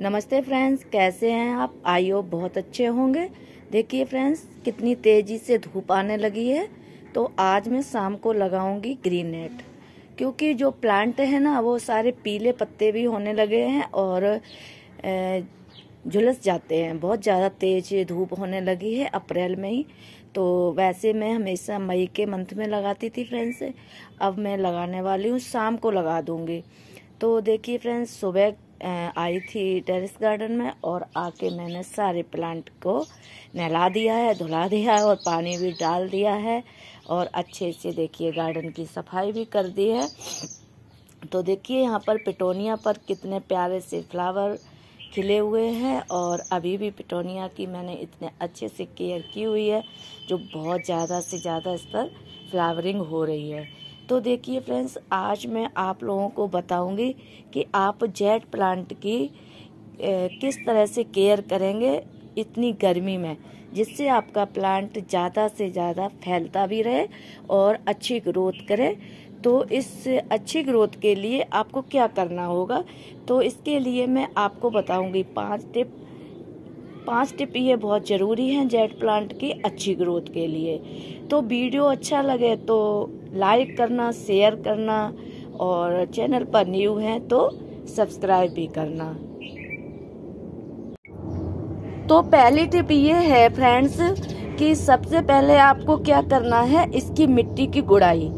नमस्ते फ्रेंड्स कैसे हैं आप आइयो बहुत अच्छे होंगे देखिए फ्रेंड्स कितनी तेज़ी से धूप आने लगी है तो आज मैं शाम को लगाऊंगी ग्रीन नेट क्योंकि जो प्लांट है ना वो सारे पीले पत्ते भी होने लगे हैं और झुलस जाते हैं बहुत ज़्यादा तेज धूप होने लगी है अप्रैल में ही तो वैसे मैं हमेशा मई के मंथ में लगाती थी फ्रेंड्स अब मैं लगाने वाली हूँ शाम को लगा दूँगी तो देखिए फ्रेंड्स सुबह आई थी टेरेस गार्डन में और आके मैंने सारे प्लांट को नहला दिया है धुला दिया है और पानी भी डाल दिया है और अच्छे से देखिए गार्डन की सफाई भी कर दी है तो देखिए यहाँ पर पिटोनिया पर कितने प्यारे से फ्लावर खिले हुए हैं और अभी भी पिटोनिया की मैंने इतने अच्छे से केयर की हुई है जो बहुत ज़्यादा से ज़्यादा इस पर फ्लावरिंग हो रही है तो देखिए फ्रेंड्स आज मैं आप लोगों को बताऊंगी कि आप जेट प्लांट की ए, किस तरह से केयर करेंगे इतनी गर्मी में जिससे आपका प्लांट ज़्यादा से ज़्यादा फैलता भी रहे और अच्छी ग्रोथ करे तो इस अच्छी ग्रोथ के लिए आपको क्या करना होगा तो इसके लिए मैं आपको बताऊंगी पांच टिप पांच टिप ये बहुत ज़रूरी हैं जेट प्लांट की अच्छी ग्रोथ के लिए तो वीडियो अच्छा लगे तो लाइक करना शेयर करना और चैनल पर न्यू है तो सब्सक्राइब भी करना तो पहली टिप ये है फ्रेंड्स कि सबसे पहले आपको क्या करना है इसकी मिट्टी की गुड़ाई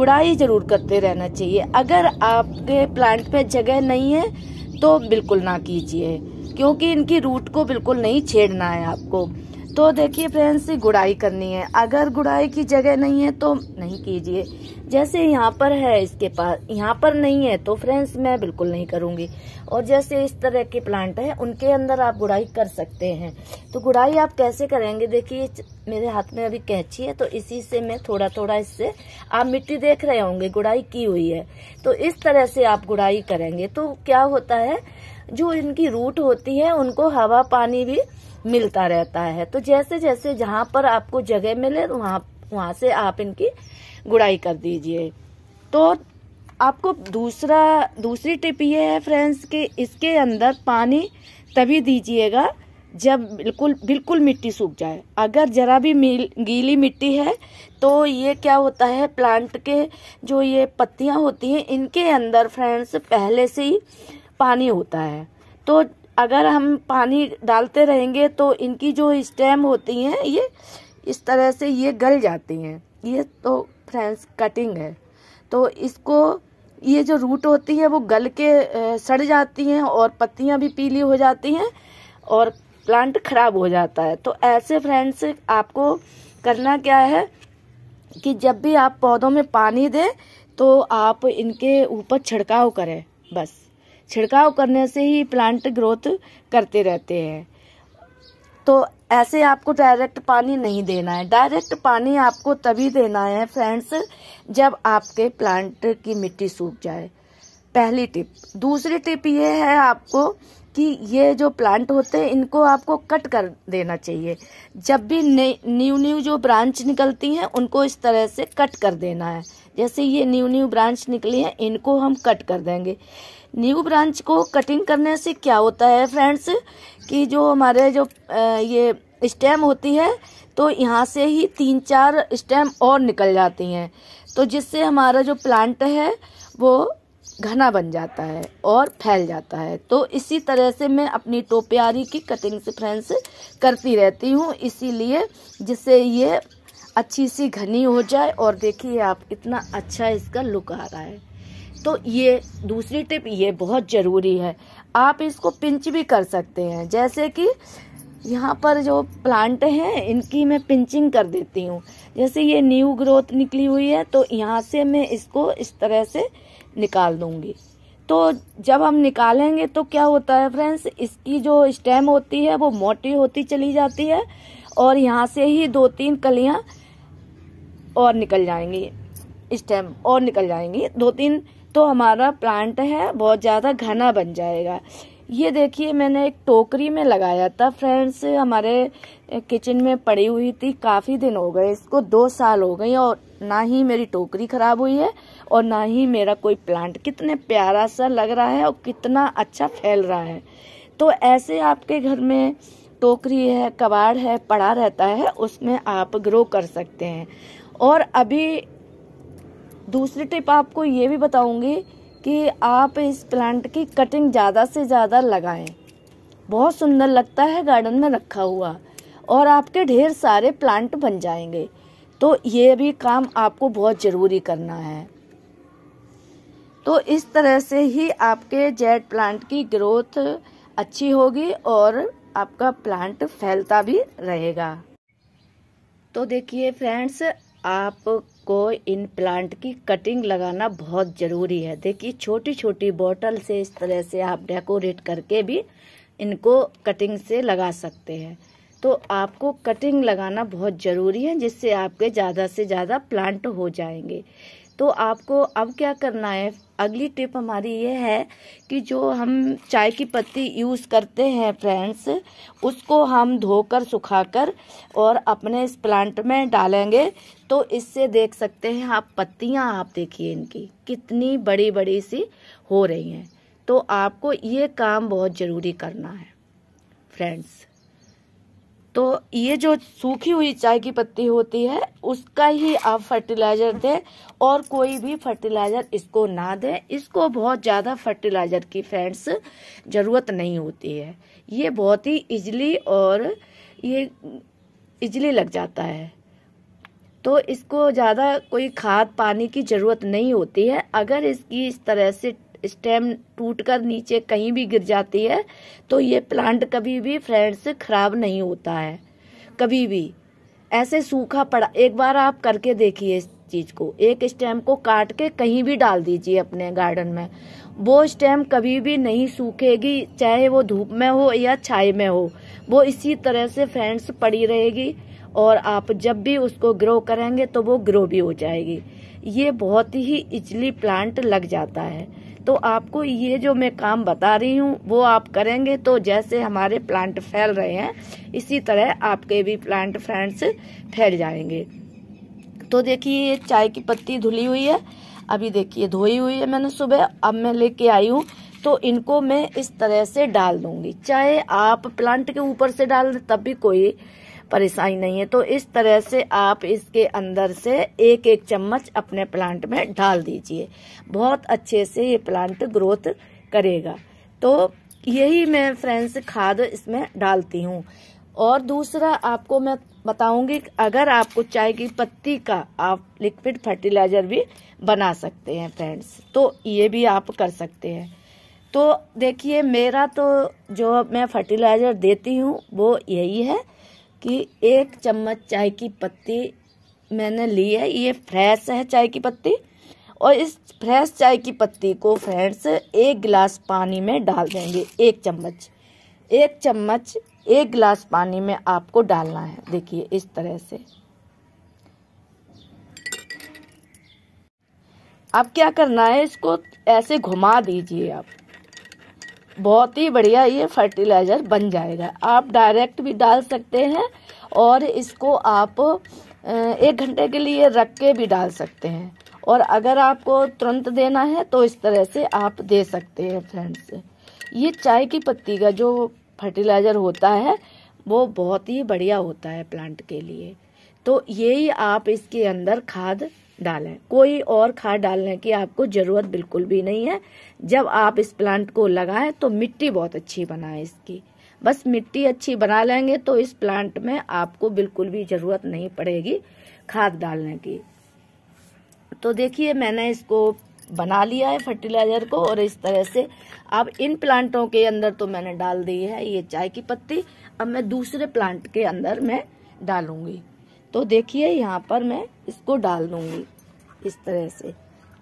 गुड़ाई ज़रूर करते रहना चाहिए अगर आपके प्लांट पे जगह नहीं है तो बिल्कुल ना कीजिए क्योंकि इनकी रूट को बिल्कुल नहीं छेड़ना है आपको तो देखिए फ्रेंड्स गुड़ाई करनी है अगर गुड़ाई की जगह नहीं है तो नहीं कीजिए जैसे यहाँ पर है इसके पास यहाँ पर नहीं है तो फ्रेंड्स मैं बिल्कुल नहीं करूँगी और जैसे इस तरह के प्लांट हैं उनके अंदर आप गुड़ाई कर सकते हैं तो गुड़ाई आप कैसे करेंगे देखिए मेरे हाथ में अभी कैंची है तो इसी से मैं थोड़ा थोड़ा इससे आप मिट्टी देख रहे होंगे गुड़ाई की हुई है तो इस तरह से आप गुड़ाई करेंगे तो क्या होता है जो इनकी रूट होती है उनको हवा पानी भी मिलता रहता है तो जैसे जैसे जहाँ पर आपको जगह मिले तो वहाँ वहाँ से आप इनकी गुड़ाई कर दीजिए तो आपको दूसरा दूसरी टिप ये है फ्रेंड्स कि इसके अंदर पानी तभी दीजिएगा जब बिल्कुल बिल्कुल मिट्टी सूख जाए अगर ज़रा भी गीली मिट्टी है तो ये क्या होता है प्लांट के जो ये पत्तियां होती हैं इनके अंदर फ्रेंड्स पहले से ही पानी होता है तो अगर हम पानी डालते रहेंगे तो इनकी जो स्टेम होती हैं ये इस तरह से ये गल जाती हैं ये तो फ्रेंड्स कटिंग है तो इसको ये जो रूट होती है वो गल के सड़ जाती हैं और पत्तियां भी पीली हो जाती हैं और प्लांट खराब हो जाता है तो ऐसे फ्रेंड्स आपको करना क्या है कि जब भी आप पौधों में पानी दें तो आप इनके ऊपर छिड़काव करें बस छिड़काव करने से ही प्लांट ग्रोथ करते रहते हैं तो ऐसे आपको डायरेक्ट पानी नहीं देना है डायरेक्ट पानी आपको तभी देना है फ्रेंड्स जब आपके प्लांट की मिट्टी सूख जाए पहली टिप दूसरी टिप ये है आपको कि ये जो प्लांट होते हैं इनको आपको कट कर देना चाहिए जब भी न्यू न्यू जो ब्रांच निकलती हैं उनको इस तरह से कट कर देना है जैसे ये न्यू न्यू ब्रांच निकली है इनको हम कट कर देंगे न्यू ब्रांच को कटिंग करने से क्या होता है फ्रेंड्स कि जो हमारे जो ये स्टेम होती है तो यहाँ से ही तीन चार स्टेम और निकल जाती हैं तो जिससे हमारा जो प्लांट है वो घना बन जाता है और फैल जाता है तो इसी तरह से मैं अपनी टोपियारी की कटिंग से फ्रेंड्स करती रहती हूँ इसीलिए जिससे ये अच्छी सी घनी हो जाए और देखिए आप इतना अच्छा इसका लुक आ रहा है तो ये दूसरी टिप ये बहुत ज़रूरी है आप इसको पिंच भी कर सकते हैं जैसे कि यहाँ पर जो प्लांट हैं इनकी मैं पिंचिंग कर देती हूँ जैसे ये न्यू ग्रोथ निकली हुई है तो यहाँ से मैं इसको इस तरह से निकाल दूँगी तो जब हम निकालेंगे तो क्या होता है फ्रेंड्स इसकी जो स्टेम होती है वो मोटी होती चली जाती है और यहाँ से ही दो तीन कलियाँ और निकल जाएंगी स्टेम और निकल जाएंगी दो तीन तो हमारा प्लांट है बहुत ज़्यादा घना बन जाएगा ये देखिए मैंने एक टोकरी में लगाया था फ्रेंड्स हमारे किचन में पड़ी हुई थी काफ़ी दिन हो गए इसको दो साल हो गई और ना ही मेरी टोकरी ख़राब हुई है और ना ही मेरा कोई प्लांट कितने प्यारा सा लग रहा है और कितना अच्छा फैल रहा है तो ऐसे आपके घर में टोकरी है कबाड़ है पड़ा रहता है उसमें आप ग्रो कर सकते हैं और अभी दूसरी टिप आपको ये भी बताऊंगी कि आप इस प्लांट की कटिंग ज़्यादा से ज़्यादा लगाएं बहुत सुंदर लगता है गार्डन में रखा हुआ और आपके ढेर सारे प्लांट बन जाएंगे तो ये भी काम आपको बहुत ज़रूरी करना है तो इस तरह से ही आपके जेड प्लांट की ग्रोथ अच्छी होगी और आपका प्लांट फैलता भी रहेगा तो देखिए फ्रेंड्स आपको इन प्लांट की कटिंग लगाना बहुत ज़रूरी है देखिए छोटी छोटी बॉटल से इस तरह से आप डेकोरेट करके भी इनको कटिंग से लगा सकते हैं तो आपको कटिंग लगाना बहुत ज़रूरी है जिससे आपके ज़्यादा से ज़्यादा प्लांट हो जाएंगे तो आपको अब क्या करना है अगली टिप हमारी ये है कि जो हम चाय की पत्ती यूज़ करते हैं फ्रेंड्स उसको हम धोकर सुखाकर और अपने इस प्लांट में डालेंगे तो इससे देख सकते हैं आप पत्तियां आप देखिए इनकी कितनी बड़ी बड़ी सी हो रही हैं तो आपको ये काम बहुत ज़रूरी करना है फ्रेंड्स तो ये जो सूखी हुई चाय की पत्ती होती है उसका ही आप फर्टिलाइज़र दें और कोई भी फर्टिलाइज़र इसको ना दें इसको बहुत ज़्यादा फर्टिलाइज़र की फ्रेंड्स ज़रूरत नहीं होती है ये बहुत ही इजली और ये इजली लग जाता है तो इसको ज़्यादा कोई खाद पानी की ज़रूरत नहीं होती है अगर इसकी इस तरह से स्टेम टूटकर नीचे कहीं भी गिर जाती है तो ये प्लांट कभी भी फ्रेंड्स खराब नहीं होता है कभी भी ऐसे सूखा पड़ा एक बार आप करके देखिए इस चीज़ को एक स्टेम को काट के कहीं भी डाल दीजिए अपने गार्डन में वो स्टेम कभी भी नहीं सूखेगी चाहे वो धूप में हो या छाए में हो वो इसी तरह से फ्रेंड्स पड़ी रहेगी और आप जब भी उसको ग्रो करेंगे तो वो ग्रो भी हो जाएगी ये बहुत ही इजली प्लांट लग जाता है तो आपको ये जो मैं काम बता रही हूँ वो आप करेंगे तो जैसे हमारे प्लांट फैल रहे हैं इसी तरह आपके भी प्लांट फ्रेंड्स फैल जाएंगे तो देखिए ये चाय की पत्ती धुली हुई है अभी देखिए धोई हुई है मैंने सुबह अब मैं लेके आई हूँ तो इनको मैं इस तरह से डाल दूंगी चाहे आप प्लांट के ऊपर से डाल दें तब भी कोई परेशानी नहीं है तो इस तरह से आप इसके अंदर से एक एक चम्मच अपने प्लांट में डाल दीजिए बहुत अच्छे से ये प्लांट ग्रोथ करेगा तो यही मैं फ्रेंड्स खाद इसमें डालती हूँ और दूसरा आपको मैं बताऊंगी अगर आपको चाय की पत्ती का आप लिक्विड फर्टिलाइजर भी बना सकते हैं फ्रेंड्स तो ये भी आप कर सकते हैं तो देखिए मेरा तो जो मैं फर्टिलाइजर देती हूँ वो यही है कि एक चम्मच चाय की पत्ती मैंने ली है ये फ्रेश है चाय की पत्ती और इस फ्रेश चाय की पत्ती को फ्रेंड्स एक गिलास पानी में डाल देंगे एक चम्मच एक चम्मच एक गिलास पानी में आपको डालना है देखिए इस तरह से अब क्या करना है इसको ऐसे घुमा दीजिए आप बहुत ही बढ़िया ये फर्टिलाइज़र बन जाएगा आप डायरेक्ट भी डाल सकते हैं और इसको आप एक घंटे के लिए रख के भी डाल सकते हैं और अगर आपको तुरंत देना है तो इस तरह से आप दे सकते हैं फ्रेंड्स ये चाय की पत्ती का जो फर्टिलाइज़र होता है वो बहुत ही बढ़िया होता है प्लांट के लिए तो यही आप इसके अंदर खाद डालें कोई और खाद डालने की आपको ज़रूरत बिल्कुल भी नहीं है जब आप इस प्लांट को लगाएं तो मिट्टी बहुत अच्छी बनाए इसकी बस मिट्टी अच्छी बना लेंगे तो इस प्लांट में आपको बिल्कुल भी ज़रूरत नहीं पड़ेगी खाद डालने की तो देखिए मैंने इसको बना लिया है फर्टिलाइज़र को और इस तरह से अब इन प्लांटों के अंदर तो मैंने डाल दी है ये चाय की पत्ती अब मैं दूसरे प्लांट के अंदर मैं डालूंगी तो देखिए यहाँ पर मैं इसको डाल दूंगी इस तरह से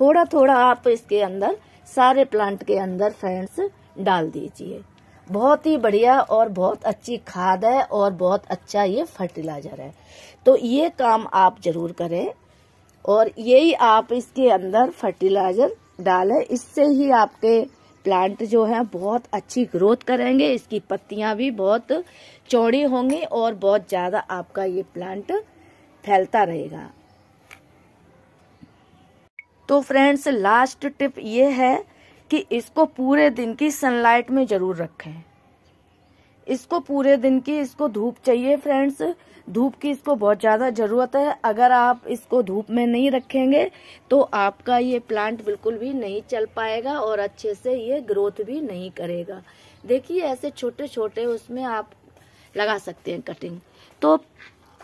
थोड़ा थोड़ा आप इसके अंदर सारे प्लांट के अंदर फ्रेंड्स डाल दीजिए बहुत ही बढ़िया और बहुत अच्छी खाद है और बहुत अच्छा ये फर्टिलाइजर है तो ये काम आप जरूर करें और यही आप इसके अंदर फर्टिलाइजर डालें इससे ही आपके प्लांट जो है बहुत अच्छी ग्रोथ करेंगे इसकी पत्तियां भी बहुत चौड़ी होंगी और बहुत ज़्यादा आपका ये प्लांट फैलता रहेगा तो फ्रेंड्स लास्ट टिप ये है कि इसको पूरे दिन की सनलाइट में जरूर रखें इसको पूरे दिन की इसको धूप चाहिए फ्रेंड्स धूप की इसको बहुत ज़्यादा ज़रूरत है अगर आप इसको धूप में नहीं रखेंगे तो आपका ये प्लांट बिल्कुल भी नहीं चल पाएगा और अच्छे से ये ग्रोथ भी नहीं करेगा देखिए ऐसे छोटे छोटे उसमें आप लगा सकते हैं कटिंग तो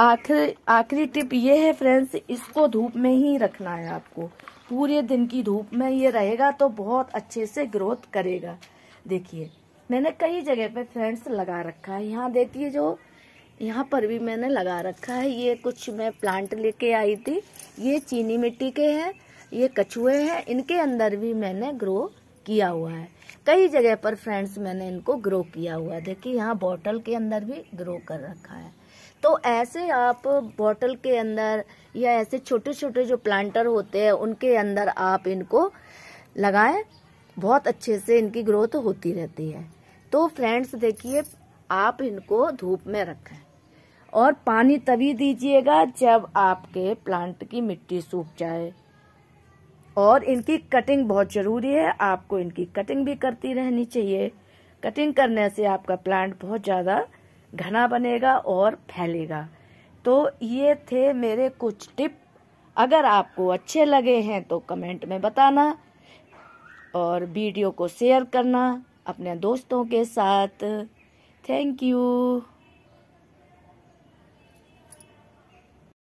आखिर आखिरी टिप ये है फ्रेंड्स इसको धूप में ही रखना है आपको पूरे दिन की धूप में ये रहेगा तो बहुत अच्छे से ग्रोथ करेगा देखिए मैंने कई जगह पे फ्रेंड्स लगा रखा है यहाँ देखिए जो यहाँ पर भी मैंने लगा रखा है ये कुछ मैं प्लांट लेके आई थी ये चीनी मिट्टी के हैं ये कछुए हैं इनके अंदर भी मैंने ग्रो किया हुआ है कई जगह पर फ्रेंड्स मैंने इनको ग्रो किया हुआ है देखिए यहाँ बॉटल के अंदर भी ग्रो कर रखा है तो ऐसे आप बॉटल के अंदर या ऐसे छोटे छोटे जो प्लांटर होते हैं उनके अंदर आप इनको लगाएं बहुत अच्छे से इनकी ग्रोथ होती रहती है तो फ्रेंड्स देखिए आप इनको धूप में रखें और पानी तभी दीजिएगा जब आपके प्लांट की मिट्टी सूख जाए और इनकी कटिंग बहुत ज़रूरी है आपको इनकी कटिंग भी करती रहनी चाहिए कटिंग करने से आपका प्लांट बहुत ज़्यादा घना बनेगा और फैलेगा तो ये थे मेरे कुछ टिप अगर आपको अच्छे लगे हैं तो कमेंट में बताना और वीडियो को शेयर करना अपने दोस्तों के साथ थैंक यू